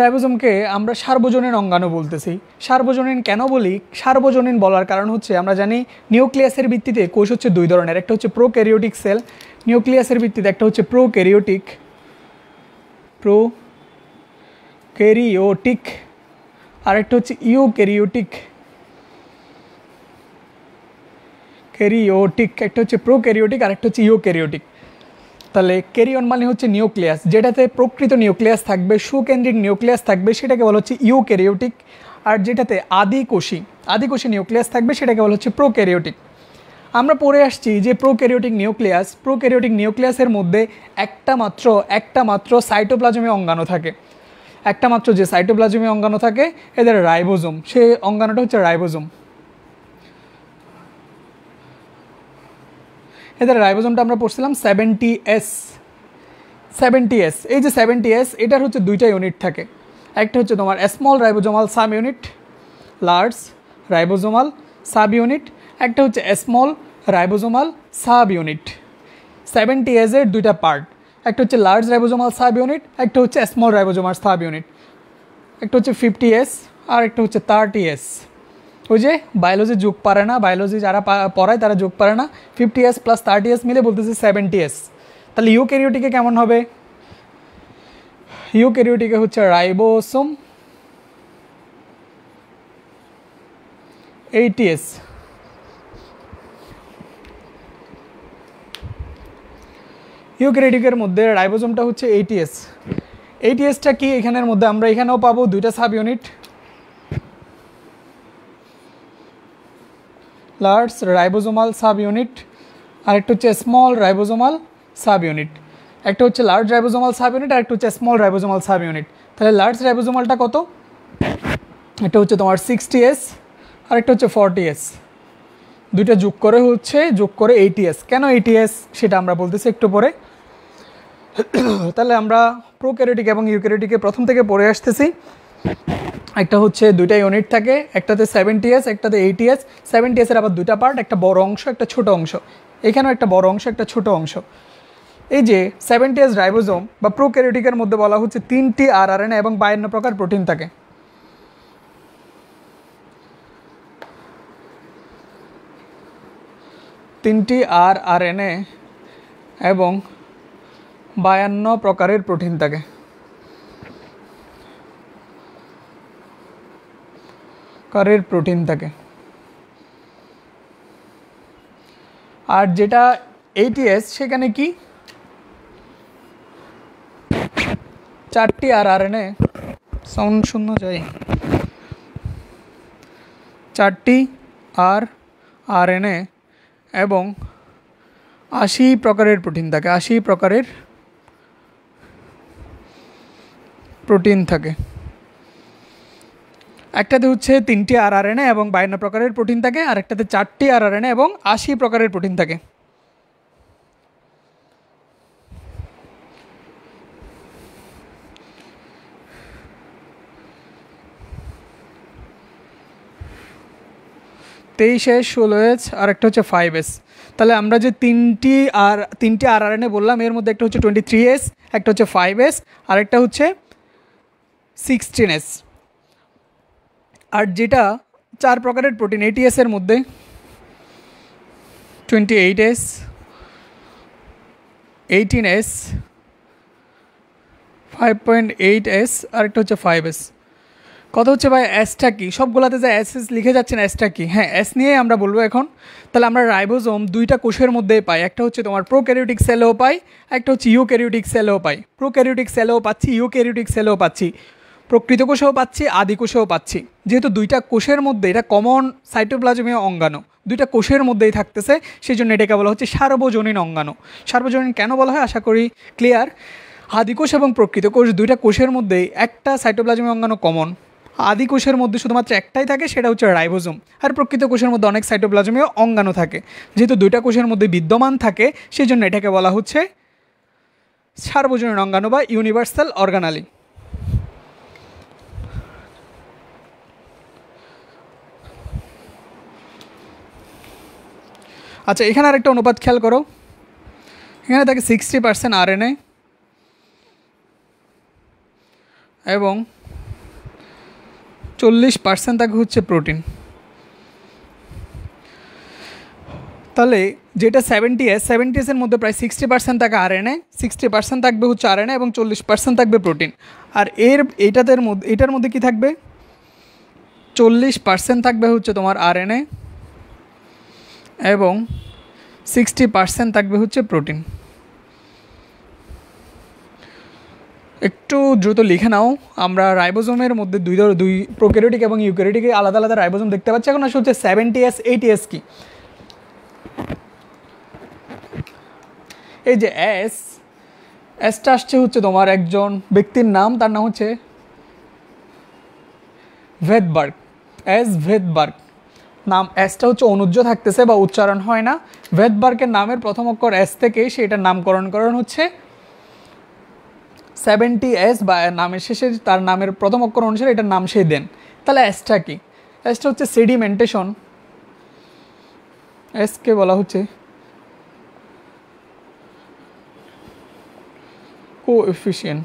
রাইবোজোমকে আমরা সার্বজনীন অঙ্গাণু বলতেছি সার্বজনীন কেন বলি সার্বজনীন বলার কারণ হচ্ছে আমরা জানি নিউক্লিয়াসের ভিত্তিতে কোষ হচ্ছে দুই ধরনের একটা হচ্ছে প্রো ক্যারিওটিক সেল নিউক্লিয়াসের ভিত্তিতে একটা হচ্ছে প্রো ক্যারিওটিক প্রো ক্যারিওটিক আর একটা হচ্ছে ইউ ক্যারিওটিক ক্যারিওটিক একটা হচ্ছে প্রো ক্যারিওটিক আর একটা হচ্ছে ইউ ক্যারিওটিক তাহলে কেরিয়ন মানে হচ্ছে নিউক্লিয়াস যেটাতে প্রকৃত নিউক্লিয়াস থাকবে সুকেন্দ্রিক নিউক্লিয়াস থাকবে সেটাকে বলা হচ্ছে ইউক্যারিওটিক আর যেটাতে আদিকোষী আদিকোষী নিউক্লিয়াস থাকবে সেটাকে বলা হচ্ছে প্রোক্যারিওটিক আমরা পড়ে আসছি যে প্রোক্যারিওটিক নিউক্লিয়াস প্রোক্যারিওটিক নিউক্লিয়াসের মধ্যে একটা মাত্র একটা মাত্র সাইটোপ্লাজমে অঙ্গাণু থাকে একটা মাত্র যে সাইটোপ্লাজমে অঙ্গাণু থাকে এদের রাইবোজোম সেই অঙ্গাণুটা হচ্ছে রাইবোজোম এদের রাইবোজোমটা আমরা পড়ছিলাম সেভেন্টি এস সেভেন্টি এস এই যে সেভেন্টি এস এটার হচ্ছে দুইটা ইউনিট থাকে একটা হচ্ছে তোমার small ribosomal subunit large ribosomal subunit একটা হচ্ছে small ribosomal subunit seventy এজের দুইটা পার্ট একটা হচ্ছে লার্জ রাইবোজোমাল সাব ইউনিট একটা হচ্ছে স্মল রাইবোজোমাল সাব ইউনিট একটা হচ্ছে ফিফটি এস আর একটা হচ্ছে থার্টি এস ওই যে বায়োলজি যোগ পারে না বায়োলজি যারা পড়ায় তারা যোগ পারে না fifty S plus thirty S মিলে বলতেছে সেভেন্টি এস তাহলে ইউ ইউক্যারিওটিকে কেমন হবে ইউ ইউক্যারিওটিকে হচ্ছে রাইবোসোম এইটি এস ইউক্যারিওটিকের মধ্যে রাইবোসোমটা হচ্ছে এইটি এইটিএসটা এইটি কি এখানের মধ্যে আমরা এখানেও পাবো দুইটা subunit large ribosomal subunit আর একটা হচ্ছে স্মল রাইবোজোমাল সাব ইউনিট একটা হচ্ছে লার্জ রাইবোজোমাল সাব ইউনিট আর একটা হচ্ছে স্মল রাইবোজোমাল সাব ইউনিট তাহলে লার্জ রাইবোজোমালটা কত এটা হচ্ছে তোমার সিক্সটি এস আর একটা হচ্ছে ফর্টি এস দুইটা যোগ করে হচ্ছে যোগ করে এইটি এস কেন এইটি এস সেটা আমরা বলতেছি একটু পরে তাহলে আমরা প্রোক্যারিটিক এবং ইউক্যারিটিকে প্রথম থেকে পড়ে আসতেছি একটা হচ্ছে দুইটা ইউনিট থাকে একটাতে সেভেন্টি এস একটাতে এইটি এস সেভেন্টি এসের আবার দুইটা পার্ট একটা বড় অংশ একটা ছোট অংশ এখানেও একটা বড় অংশ একটা ছোট অংশ এই যে সেভেন্টি এস রাইবোজোম বা প্রোক্যারিওটিকের মধ্যে বলা হচ্ছে তিনটি আর আর এবং বায়ান্ন প্রকার প্রোটিন থাকে তিনটি আর আর এবং বায়ান্ন প্রকারের প্রোটিন থাকে কারের প্রোটিন থাকে আর যেটা এইটিএস সেখানে কি চারটি আর আর এনে সাউন্ড শূন্য চাই চারটি আর আর এনে এবং আশি প্রকারের প্রোটিন থাকে আশি প্রকারের প্রোটিন থাকে একটাতে হচ্ছে তিনটি আর আর এনে এবং বায়ান্ন প্রকারের প্রোটিন থাকে আর একটাতে চারটি আর আর এনে এবং আশি প্রকারের প্রোটিন থাকে তেইশে ষোলো এস আর একটা হচ্ছে ফাইভ এস তাহলে আমরা যে তিনটি আর তিনটি আর আর এনে বললাম এর মধ্যে একটা হচ্ছে টোয়েন্টি থ্রি এস একটা হচ্ছে ফাইভ এস আর একটা হচ্ছে সিক্সটিন এস আর যেটা চার প্রকারের প্রোটিন এসের মধ্যে twenty eight S eighteen S five point eight S আর একটা হচ্ছে ফাইভ এস কথা হচ্ছে ভাই অ্যাসটা কি সবগুলাতে যে অ্যাস এস লিখে যাচ্ছেন অ্যাসটা কি হ্যাঁ অ্যাস নিয়ে আমরা বলবো এখন তাহলে আমরা রাইবোজোম দুইটা কোষের মধ্যে পাই একটা হচ্ছে তোমার প্রোক্যারিওটিক সেলেও পাই একটা হচ্ছে ইউক্যারিওটিক সেলেও পাই প্রোক্যারিওটিক সেলেও পাচ্ছি ইউক্যারিওটিক সেলেও পাচ্ছি প্রকৃত কোষেও পাচ্ছি আদি কোষেও পাচ্ছি যেহেতু দুইটা কোষের মধ্যে এটা কমন সাইটোপ্লাজমীয় অঙ্গাণু দুইটা কোষের মধ্যেই থাকতেছে সেই জন্য এটাকে বলা হচ্ছে সার্বজনীন অঙ্গাণু সার্বজনীন কেন বলা হয় আশা করি ক্লিয়ার আদি কোষ এবং প্রকৃত কোষ দুইটা কোষের মধ্যে একটা সাইটোপ্লাজমীয় অঙ্গাণু কমন আদি কোষের মধ্যে শুধুমাত্র একটাই থাকে সেটা হচ্ছে রাইবোজোম আর প্রকৃত কোষের মধ্যে অনেক সাইটোপ্লাজমীয় অঙ্গাণু থাকে যেহেতু দুইটা কোষের মধ্যে বিদ্যমান থাকে সেই জন্য এটাকে বলা হচ্ছে সার্বজনীন অঙ্গাণু বা ইউনিভার্সাল অর্গানালি আচ্ছা এখানে আরেকটা অনুপাত খেয়াল করো এখানে থাকে সিক্সটি পার্সেন্ট আর এনএ এবং চল্লিশ পার্সেন্ট থাকে হচ্ছে প্রোটিন তাহলে যেটা সেভেন্টি এস সেভেন্টি এসের মধ্যে প্রায় সিক্সটি পার্সেন্ট থাকে R N A sixty percent থাকবে হচ্ছে আর এ এবং চল্লিশ পার্সেন্ট থাকবে প্রোটিন আর এর এটাদের মধ্যে এটার মধ্যে কি থাকবে চল্লিশ পার্সেন্ট থাকবে হচ্ছে তোমার আর এন এ এবং সিক্সটি পার্সেন্ট থাকবে হচ্ছে প্রোটিন একটু দ্রুত লিখে নাও আমরা রাইবোজোমের মধ্যে দুই ধর দুই প্রোকেরিটিক এবং ইউকেরিটিক আলাদা আলাদা রাইবোজোম দেখতে পাচ্ছি এখন আসলে হচ্ছে সেভেন্টি এস এইটি এস কি এই যে এস এসটা আসছে হচ্ছে তোমার একজন ব্যক্তির নাম তার নাম হচ্ছে ভেদবার্গ এস ভেদবার্গ নাম অ্যাসটা হচ্ছে অনুজ্জ থাকতেছে বা উচ্চারণ হয় না ভেদবার্গের নামের প্রথম অক্ষর অ্যাস থেকেই সেটার নামকরণ করণ হচ্ছে সেভেন্টি এস বা নামের শেষে তার নামের প্রথম অক্ষর অনুসারে এটার নাম সেই দেন তাহলে অ্যাসটা কি অ্যাসটা হচ্ছে সেডিমেন্টেশন অ্যাসকে বলা হচ্ছে কোএফিসিয়েন্ট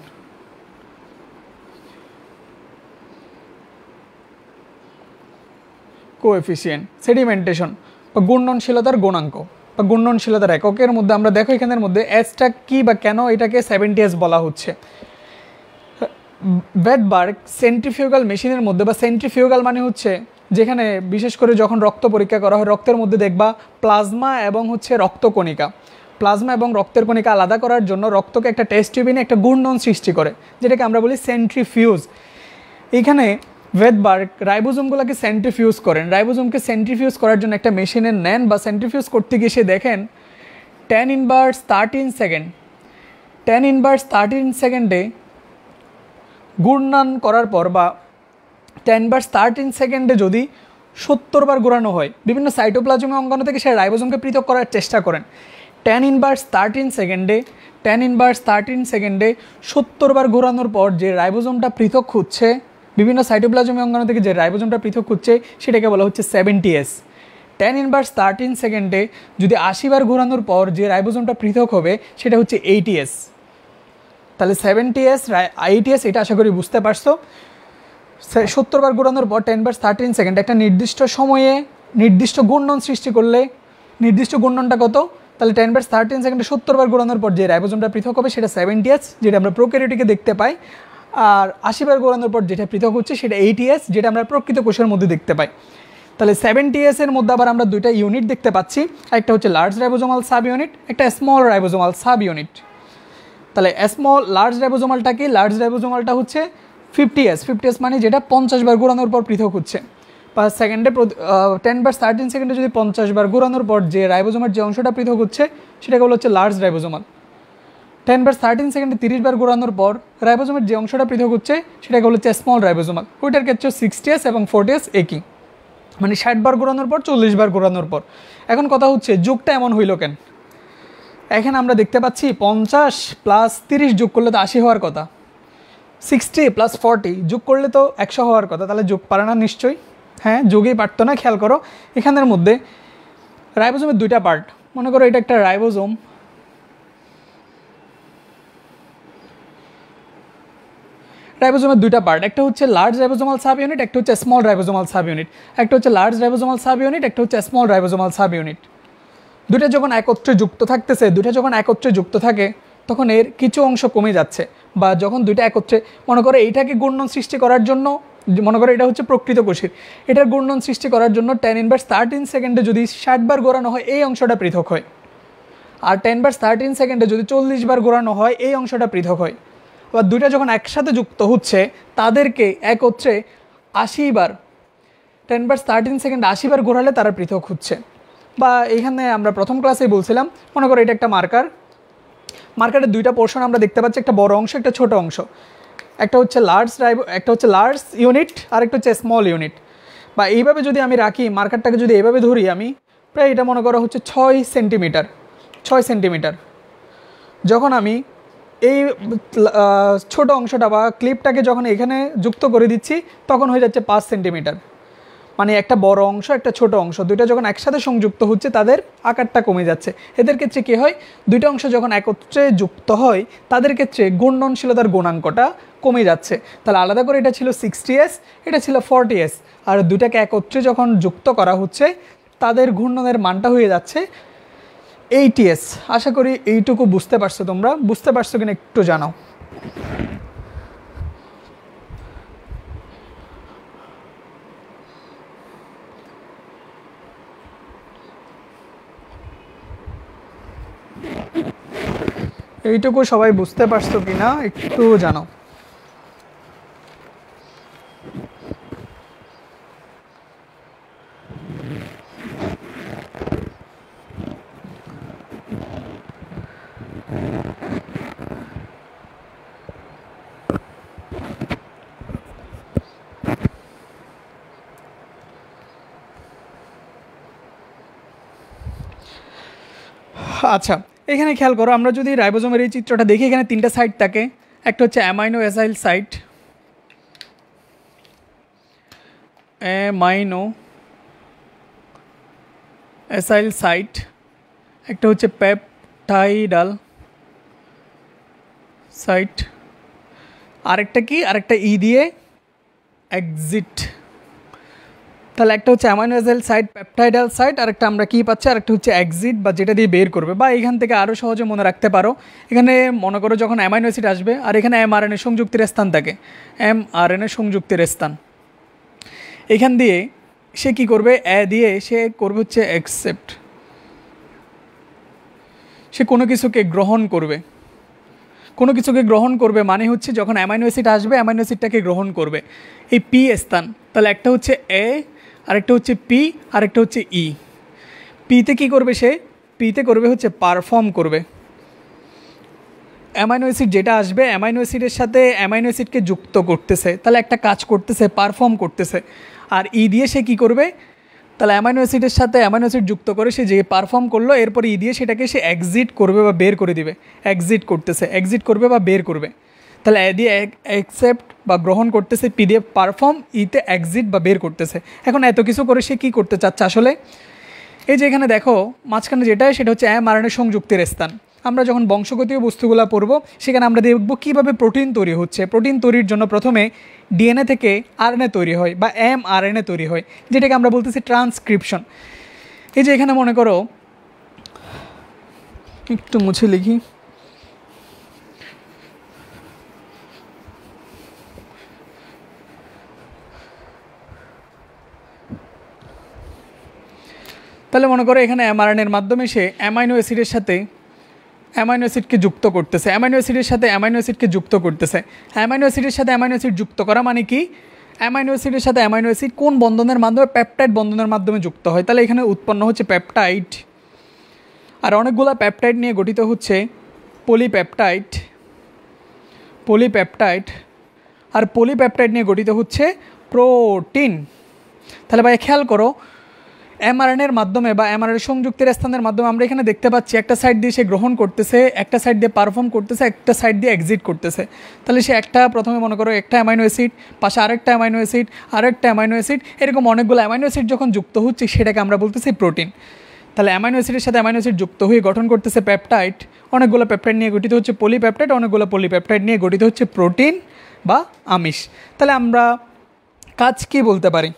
কোএফিসিয়েন্ট সেডিমেন্টেশন বা গুণনশীলতার গুণাঙ্ক বা গুণনশীলতার এককের মধ্যে আমরা দেখো এখানের মধ্যে এসটা কি বা কেন এটাকে সেভেন্টি এস বলা হচ্ছে বেদবার্গ সেন্ট্রিফিউগাল মেশিনের মধ্যে বা সেন্ট্রিফিউগাল মানে হচ্ছে যেখানে বিশেষ করে যখন রক্ত পরীক্ষা করা হয় রক্তের মধ্যে দেখবা প্লাজমা এবং হচ্ছে রক্তকণিকা প্লাজমা এবং রক্তের কণিকা আলাদা করার জন্য রক্তকে একটা টেস্ট টিউবিনে একটা গুণন সৃষ্টি করে যেটাকে আমরা বলি সেন্ট্রিফিউজ এখানে ওয়েদবার্গ রাইবোজোমগুলোকে সেন্ট্রিফিউজ করেন রাইবোজোমকে সেন্ট্রিফিউজ করার জন্য একটা মেশিনে নেন বা সেন্ট্রিফিউজ করতে গিয়ে সে দেখেন ten inverse thirteen second ten inverse thirteen সেকেন্ডে গুড়নান করার পর বা টেন বার্স থার্টিন সেকেন্ডে যদি সত্তর বার ঘোরানো হয় বিভিন্ন সাইটোপ্লাজমে অঙ্গন থেকে সে রাইবোজোমকে পৃথক করার চেষ্টা করেন টেন ইনভার্স থার্টিন সেকেন্ডে টেন ইনভার্স থার্টিন সেকেন্ডে সত্তর বার ঘোরানোর পর যে রাইবোজোমটা পৃথক হচ্ছে বিভিন্ন সাইটোপ্লাজমি অঙ্গন থেকে যে রাইবোজোমটা পৃথক হচ্ছে সেটাকে বলা হচ্ছে seventy S ten inverse thirteen সেকেন্ডে যদি আশিবার ঘোরানোর পর যে রাইবোজোমটা পৃথক হবে সেটা হচ্ছে এইটি এস তাহলে সেভেন্টি এস এইটি এস এটা আশা করি বুঝতে পারছো সত্তর বার ঘোরানোর পর টেন বার্স থার্টিন সেকেন্ড একটা নির্দিষ্ট সময়ে নির্দিষ্ট ঘূর্ণন সৃষ্টি করলে নির্দিষ্ট গুণনটা কত তাহলে টেন বার্স থার্টিন সেকেন্ডে সত্তর বার ঘোরানোর পর যে রাইবোজোমটা পৃথক হবে সেটা সেভেন্টি এস যেটা আমরা প্রোকেরিটিকে দেখতে পাই আর আশিবার গোড়ানোর পর যেটা পৃথক হচ্ছে সেটা এইটিএস যেটা আমরা প্রকৃত কোষের মধ্যে দেখতে পাই তাহলে সেভেন এর মধ্যে আবার আমরা দুইটা ইউনিট দেখতে পাচ্ছি একটা হচ্ছে লার্জ রাইবোজোমাল সাব ইউনিট একটা স্মল রাইবোজোমাল সাব ইউনিট তাহলে স্মল লার্জ রাইবোজোমালটা কি লার্জ রাইবোজোমালটা হচ্ছে ফিফটি এস ফিফটি এস মানে যেটা পঞ্চাশ বার ঘোরানোর পর পৃথক হচ্ছে পাঁচ সেকেন্ডে টেন বার থার্টিন সেকেন্ডে যদি পঞ্চাশ বার ঘোরানোর পর যে রাইবোজোমার যে অংশটা পৃথক হচ্ছে সেটাকে বলা হচ্ছে লার্জ রাইবোজোমাল টেন বার থার্টিন সেকেন্ডে তিরিশ বার ঘোরানোর পর রাইবোজোমের যে অংশটা পৃথক হচ্ছে সেটাকে হচ্ছে স্মল রাইবোজোমাল ওইটার ক্ষেত্রে সিক্সটি এস এবং ফোর্টি এস একই মানে ষাট বার ঘোরানোর পর চল্লিশ বার ঘোরানোর পর এখন কথা হচ্ছে যুগটা এমন হইল কেন এখন আমরা দেখতে পাচ্ছি পঞ্চাশ প্লাস তিরিশ যোগ করলে তো আশি হওয়ার কথা সিক্সটি প্লাস ফর্টি যোগ করলে তো একশো হওয়ার কথা তাহলে যোগ পারে না নিশ্চয়ই হ্যাঁ যোগেই পারতো না খেয়াল করো এখানের মধ্যে রাইবোজোমের দুইটা পার্ট মনে করো এটা একটা রাইবোজোম রাইবোজোমের দুইটা পার্ট একটা হচ্ছে লার্জ রাইবোজোমাল সাব ইউনিট একটা হচ্ছে স্মল রাইবোজোমাল সাব ইউনিট একটা হচ্ছে লার্জ রাইবোজোমাল সাব ইউনিট একটা হচ্ছে স্মল রাইবোজোমাল সাব ইউনিট দুটা যখন একত্রে যুক্ত থাকতেছে দুটা যখন একত্রে যুক্ত থাকে তখন এর কিছু অংশ কমে যাচ্ছে বা যখন দুইটা একত্রে মনে করো এইটাকে গুণন সৃষ্টি করার জন্য মনে করো এটা হচ্ছে প্রকৃত কোষের এটার গুণন সৃষ্টি করার জন্য টেন ইনভার্স থার্টিন সেকেন্ডে যদি ষাটবার ঘোরানো হয় এই অংশটা পৃথক হয় আর টেন বার থার্টিন সেকেন্ডে যদি চল্লিশ বার ঘোরানো হয় এই অংশটা পৃথক হয় বা দুইটা যখন একসাথে যুক্ত হচ্ছে তাদেরকে একত্রে আশি বার টেন বার থার্টিন সেকেন্ড আশি বার ঘোরালে তারা পৃথক হচ্ছে বা এইখানে আমরা প্রথম ক্লাসেই বলছিলাম মনে করো এটা একটা মার্কার মার্কেটের দুইটা পোর্শন আমরা দেখতে পাচ্ছি একটা বড় অংশ একটা ছোট অংশ একটা হচ্ছে লার্জ ড্রাইভ একটা হচ্ছে লার্জ ইউনিট আর একটা হচ্ছে স্মল ইউনিট বা এইভাবে যদি আমি রাখি মার্কারটাকে যদি এইভাবে ধরি আমি প্রায় এটা মনে করা হচ্ছে ছয় সেন্টিমিটার ছয় সেন্টিমিটার যখন আমি এই ছোট অংশটা বা ক্লিপটাকে যখন এখানে যুক্ত করে দিচ্ছি তখন হয়ে যাচ্ছে পাঁচ সেন্টিমিটার মানে একটা বড় অংশ একটা ছোট অংশ দুইটা যখন একসাথে সংযুক্ত হচ্ছে তাদের আকারটা কমে যাচ্ছে এদের ক্ষেত্রে কী হয় দুইটা অংশ যখন একত্রে যুক্ত হয় তাদের ক্ষেত্রে গুণনশীলতার গুণাঙ্কটা কমে যাচ্ছে তাহলে আলাদা করে এটা ছিল সিক্সটি এস এটা ছিল ফর্টি এস আর দুইটাকে একত্রে যখন যুক্ত করা হচ্ছে তাদের ঘূর্ণনের মানটা হয়ে যাচ্ছে এইটিএস আশা করি এইটুকু বুঝতে পারছো তোমরা বুঝতে পারছো কিনা একটু জানাও এইটুকু সবাই বুঝতে পারছো কিনা একটু জানাও আচ্ছা এখানে খেয়াল করো আমরা যদি রাইবোজোমের এই চিত্রটা দেখি এখানে তিনটা সাইট থাকে একটা হচ্ছে aminoacyl site aminoacyl site একটা হচ্ছে প্যাপটাইডাল সাইট আরেকটা কি আরেকটা ই দিয়ে এক্সিট তাহলে একটা হচ্ছে অ্যামাইনোজেল সাইট পেপটাইডাল সাইট আর একটা আমরা কী পাচ্ছি আর একটা হচ্ছে এক্সিট বা যেটা দিয়ে বের করবে বা এখান থেকে আরও সহজে মনে রাখতে পারো এখানে মনে করো যখন অ্যামাইনো অ্যাসিড আসবে আর এখানে এম আর সংযুক্তির স্থান থাকে এম আর এ সংযুক্তির স্থান এখান দিয়ে সে কি করবে এ দিয়ে সে করবে হচ্ছে অ্যাকসেপ্ট সে কোনো কিছুকে গ্রহণ করবে কোনো কিছুকে গ্রহণ করবে মানে হচ্ছে যখন অ্যামাইনো অ্যাসিড আসবে অ্যামাইনো অ্যাসিডটাকে গ্রহণ করবে এই পি স্থান তাহলে একটা হচ্ছে এ আরেকটা হচ্ছে পি আরেকটা হচ্ছে ই e. পিতে কি করবে সে পিতে করবে হচ্ছে পারফর্ম করবে অ্যামাইনো অ্যাসিড যেটা আসবে অ্যামাইনো অ্যাসিডের সাথে অ্যামাইনো অ্যাসিডকে যুক্ত করতেছে তাহলে একটা কাজ করতেছে পারফর্ম করতেছে আর ই e দিয়ে সে কি করবে তাহলে অ্যামাইনো অ্যাসিডের সাথে অ্যামাইনো অ্যাসিড যুক্ত করে সে যে পারফর্ম করলো এরপর ই e দিয়ে সেটাকে সে এক্সিট করবে বা বের করে দিবে এক্সিট করতেছে এক্সিট করবে বা বের করবে তাহলে অ্যাডি অ্যাকসেপ্ট বা গ্রহণ করতেছে পিডিএফ পারফর্ম ইতে এক্সিট বা বের করতেছে এখন এত কিছু করে সে কী করতে চাচ্ছে আসলে এই যে এখানে দেখো মাঝখানে যেটা সেটা হচ্ছে অ্যাম এমআরএনএ সংযুক্তির স্থান আমরা যখন বংশগতীয় বস্তুগুলো পড়ব সেখানে আমরা দেখব কীভাবে প্রোটিন তৈরি হচ্ছে প্রোটিন তৈরির জন্য প্রথমে ডিএনএ থেকে আরএনএ তৈরি হয় বা এম আরএনএ তৈরি হয় যেটাকে আমরা বলতেছি ট্রান্সক্রিপশন এই যে এখানে মনে করো একটু মুছে লিখি তাহলে মনে করো এখানে এমআরএনএর মাধ্যমে সে অ্যামাইনো অ্যাসিডের সাথে অ্যামাইনো অ্যাসিডকে যুক্ত করতেছে অ্যামাইনো অ্যাসিডের সাথে অ্যামাইনো অ্যাসিডকে যুক্ত করতেছে অ্যামাইনো অ্যাসিডের সাথে অ্যামাইনো অ্যাসিড যুক্ত করা মানে কি অ্যামাইনো অ্যাসিডের সাথে অ্যামাইনো অ্যাসিড কোন বন্ধনের মাধ্যমে পেপটাইড বন্ধনের মাধ্যমে যুক্ত হয় তাহলে এখানে উৎপন্ন হচ্ছে পেপটাইড আর অনেকগুলো পেপটাইড নিয়ে গঠিত হচ্ছে পলিপ্যাপটাইড পলিপ্যাপটাইড আর পলিপ্যাপটাইড নিয়ে গঠিত হচ্ছে প্রোটিন তাহলে ভাই খেয়াল করো এমআরএনএর মাধ্যমে বা এমআরএনএ সংযুক্তির স্থানের মাধ্যমে আমরা এখানে দেখতে পাচ্ছি একটা সাইড দিয়ে সে গ্রহণ করতেছে একটা সাইড দিয়ে পারফর্ম করতেছে একটা সাইড দিয়ে এক্সিট করতেছে তাহলে সে একটা প্রথমে মনে করো একটা অ্যামাইনো অ্যাসিড পাশে আরেকটা অ্যামাইনো অ্যাসিড আরেকটা অ্যামাইনো অ্যাসিড এরকম অনেকগুলো অ্যামাইনো অ্যাসিড যখন যুক্ত হচ্ছে সেটাকে আমরা বলতেছি প্রোটিন তাহলে অ্যামাইনো অ্যাসিডের সাথে অ্যামাইনো অ্যাসিড যুক্ত হয়ে গঠন করতেছে পেপটাইট অনেকগুলো পেপটাইট নিয়ে গঠিত হচ্ছে পলিপ্যাপটাইড অনেকগুলো পলিপ্যাপটাইড নিয়ে গঠিত হচ্ছে প্রোটিন বা আমিষ তাহলে আমরা কাজ কি বলতে পারি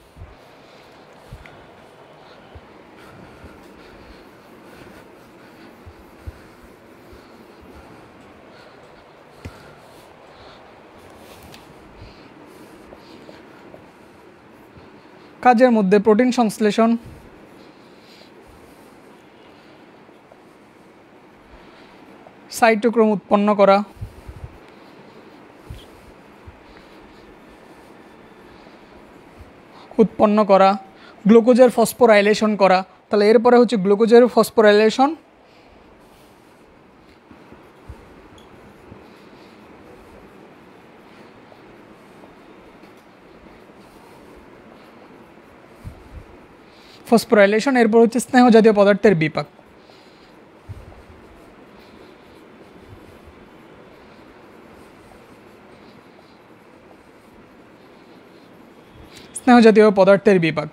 কাজের মধ্যে প্রোটিন সংশ্লেষণ সাইটোক্রোম উৎপন্ন করা উৎপন্ন করা গ্লুকোজের ফসফোরাইলেশন করা তাহলে এরপরে হচ্ছে গ্লুকোজের ফসফোরাইলেশন ফসফোরাইলেশন এরপর হচ্ছে স্নেহ জাতীয় পদার্থের বিপাক স্নেহ জাতীয় পদার্থের বিপাক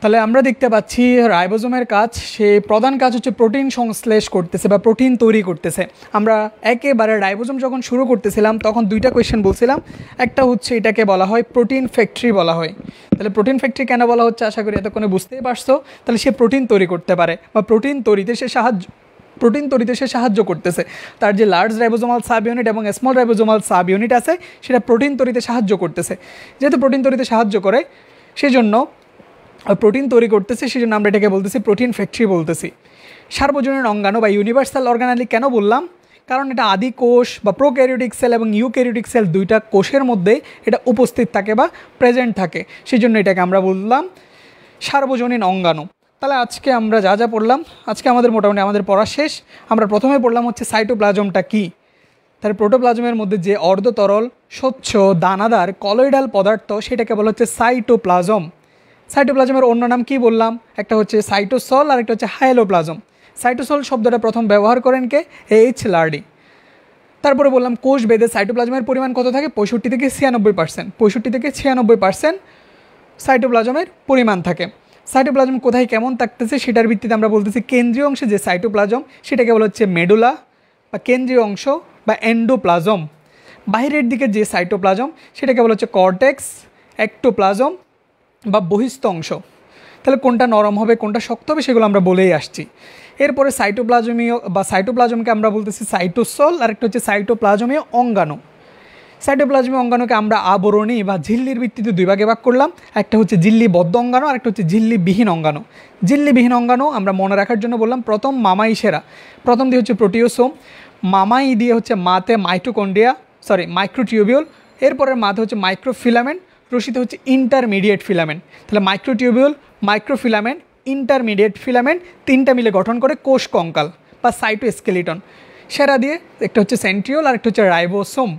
তাহলে আমরা দেখতে পাচ্ছি রাইবোজোমের কাজ সে প্রধান কাজ হচ্ছে প্রোটিন সংশ্লেষ করতেছে বা প্রোটিন তৈরি করতেছে আমরা একেবারে রাইবোজোম যখন শুরু করতেছিলাম তখন দুইটা কোয়েশ্চেন বলছিলাম একটা হচ্ছে এটাকে বলা হয় প্রোটিন ফ্যাক্টরি বলা হয় তাহলে প্রোটিন ফ্যাক্টরি কেন বলা হচ্ছে আশা করি এতক্ষণে বুঝতেই পারছো তাহলে সে প্রোটিন তৈরি করতে পারে বা প্রোটিন তৈরিতে সে সাহায্য প্রোটিন তৈরিতে সে সাহায্য করতেছে তার যে লার্জ রাইবোজোমাল সাব ইউনিট এবং স্মল রাইবোজোমাল সাব ইউনিট আছে সেটা প্রোটিন তৈরিতে সাহায্য করতেছে যেহেতু প্রোটিন তৈরিতে সাহায্য করে সেজন্য প্রোটিন তৈরি করতেছে সেজন্য আমরা এটাকে বলতেছি প্রোটিন ফ্যাক্টরি বলতেছি সার্বজনীন অঙ্গাণু বা ইউনিভার্সাল অর্গানালি কেন বললাম কারণ এটা আদি কোষ বা প্রোক্যারিওটিক সেল এবং ইউক্যারিওটিক সেল দুইটা কোষের মধ্যে এটা উপস্থিত থাকে বা প্রেজেন্ট থাকে সেই জন্য এটাকে আমরা বললাম সার্বজনীন অঙ্গাণু তাহলে আজকে আমরা যা যা পড়লাম আজকে আমাদের মোটামুটি আমাদের পড়া শেষ আমরা প্রথমে পড়লাম হচ্ছে সাইটোপ্লাজমটা কী তার প্রোটোপ্লাজমের মধ্যে যে অর্ধতরল স্বচ্ছ দানাদার কলয়েডাল পদার্থ সেটাকে বলা হচ্ছে সাইটোপ্লাজম সাইটোপ্লাজমের অন্য নাম কি বললাম একটা হচ্ছে সাইটোসল আর একটা হচ্ছে হাইলোপ্লাজম সাইটোসল শব্দটা প্রথম ব্যবহার করেন কে এইচ লার্ডি তারপরে বললাম কোষ বেদে সাইটোপ্লাজমের পরিমাণ কত থাকে পঁয়ষট্টি থেকে ছিয়ানব্বই পার্সেন্ট পঁয়ষট্টি থেকে ছিয়ানব্বই পার্সেন্ট সাইটোপ্লাজমের পরিমাণ থাকে সাইটোপ্লাজম কোথায় কেমন থাকতেছে সেটার ভিত্তিতে আমরা বলতেছি কেন্দ্রীয় অংশে যে সাইটোপ্লাজম সেটাকে বলা হচ্ছে মেডুলা বা কেন্দ্রীয় অংশ বা এন্ডোপ্লাজম বাইরের দিকে যে সাইটোপ্লাজম সেটাকে বলা হচ্ছে কর্টেক্স অ্যাক্টোপ্লাজম বা বহিস্থ অংশ তাহলে কোনটা নরম হবে কোনটা শক্ত হবে সেগুলো আমরা বলেই আসছি এরপরে সাইটোপ্লাজমীয় বা সাইটোপ্লাজমকে আমরা বলতেছি সাইটোসল আর একটা হচ্ছে সাইটোপ্লাজমীয় অঙ্গাণু সাইটোপ্লাজমীয় অঙ্গাণুকে আমরা আবরণী বা ঝিল্লির ভিত্তিতে দুই ভাগে ভাগ করলাম একটা হচ্ছে ঝিল্লি বদ্ধ অঙ্গাণু আর একটা হচ্ছে ঝিল্লিবিহীন অঙ্গাণু ঝিল্লিবিহীন অঙ্গাণু আমরা মনে রাখার জন্য বললাম প্রথম মামাই সেরা প্রথম দিয়ে হচ্ছে প্রোটিওসোম মামাই দিয়ে হচ্ছে মাতে মাইক্রোকন্ডিয়া সরি মাইক্রোটিউবিউল এরপরের মাতে হচ্ছে মাইক্রোফিলামেন্ট রশিতে হচ্ছে ইন্টারমিডিয়েট ফিলামেন্ট তাহলে মাইক্রোটিউবিউল মাইক্রোফিলামেন্ট ইন্টারমিডিয়েট ফিলামেন্ট তিনটা মিলে গঠন করে কোষ কঙ্কাল বা সাইটোস্কেলিটন সেরা দিয়ে একটা হচ্ছে সেন্ট্রিওল আর একটা হচ্ছে রাইবোসোম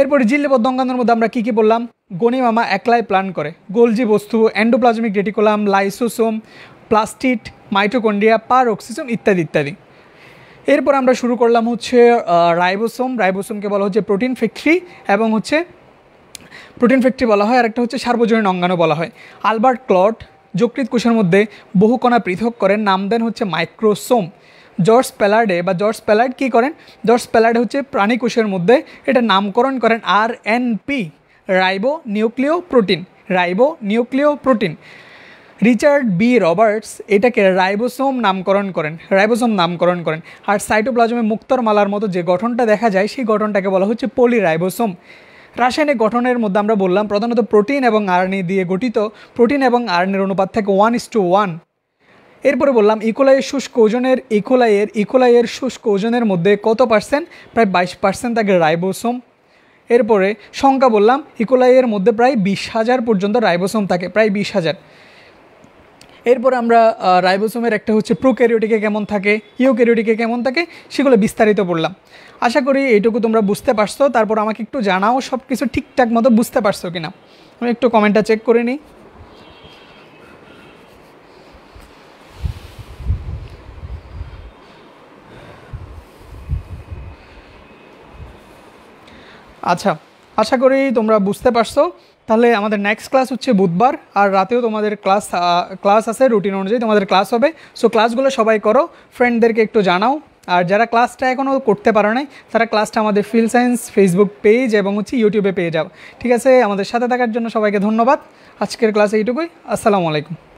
এরপরে জিল্লেবদ্ধ অঙ্গাণুর মধ্যে আমরা কী কী বললাম গনিমামা একলাই প্লান করে গোলজি বস্তু endoplasmic reticulum lysosome plastid mitochondria peroxisome ইত্যাদি ইত্যাদি এরপর আমরা শুরু করলাম হচ্ছে রাইবোসোম রাইবোসোমকে বলা হচ্ছে প্রোটিন ফ্যাক্টরি এবং হচ্ছে প্রোটিন ফ্যাক্টরি বলা হয় আর একটা হচ্ছে সার্বজনীন অঙ্গাণু বলা হয় আলবার্ট ক্লট যকৃত কোষের মধ্যে বহু কণা পৃথক করেন নাম দেন হচ্ছে মাইক্রোসোম জর্জ প্যালার্ডে বা জর্জ প্যালার্ড কী করেন জর্জ প্যালার্ডে হচ্ছে প্রাণী কোষের মধ্যে এটা নামকরণ করেন R N P ribonucleoprotein ribonucleoprotein Richard B Roberts এটাকে রাইবোসোম নামকরণ করেন রাইবোসোম নামকরণ করেন আর সাইটোপ্লাজমে মুক্তর মালার মতো যে গঠনটা দেখা যায় সেই গঠনটাকে বলা হচ্ছে পলি রাইবোসোম রাসায়নিক গঠনের মধ্যে আমরা বললাম প্রধানত প্রোটিন এবং আরএনএ দিয়ে গঠিত প্রোটিন এবং আরএনএর অনুপাত থেকে ওয়ান ইস টু ওয়ান এরপরে বললাম ইকোলাইয়ের শুষ্ক ওজনের ইকোলাইয়ের ইকোলাইয়ের শুষ্ক ওজনের মধ্যে কত পার্সেন্ট প্রায় বাইশ পার্সেন্ট থাকে রাইবোসোম এরপরে সংখ্যা বললাম ইকোলাইয়ের মধ্যে প্রায় বিশ হাজার পর্যন্ত রাইবোসোম থাকে প্রায় বিশ হাজার এরপর আমরা রাইবোসোমের একটা হচ্ছে প্রোক্যারিওটিকে কেমন থাকে ইউক্যারিওটিকে কেমন থাকে সেগুলো বিস্তারিত বললাম আশা করি এইটুকু তোমরা বুঝতে পারছো তারপর আমাকে একটু জানাও সব কিছু ঠিকঠাক মতো বুঝতে পারছো কিনা আমি একটু কমেন্টটা চেক করে নিই আচ্ছা আশা করি তোমরা বুঝতে পারছো তাহলে আমাদের নেক্সট ক্লাস হচ্ছে বুধবার আর রাতেও তোমাদের ক্লাস ক্লাস আছে রুটিন অনুযায়ী তোমাদের ক্লাস হবে সো ক্লাসগুলো সবাই করো ফ্রেন্ডদেরকে একটু জানাও আর যারা ক্লাসটা এখনও করতে পারো নাই তারা ক্লাসটা আমাদের ফিল সায়েন্স ফেসবুক পেজ এবং হচ্ছে ইউটিউবে পেয়ে যাও ঠিক আছে আমাদের সাথে থাকার জন্য সবাইকে ধন্যবাদ আজকের ক্লাস এইটুকুই আসসালামু আলাইকুম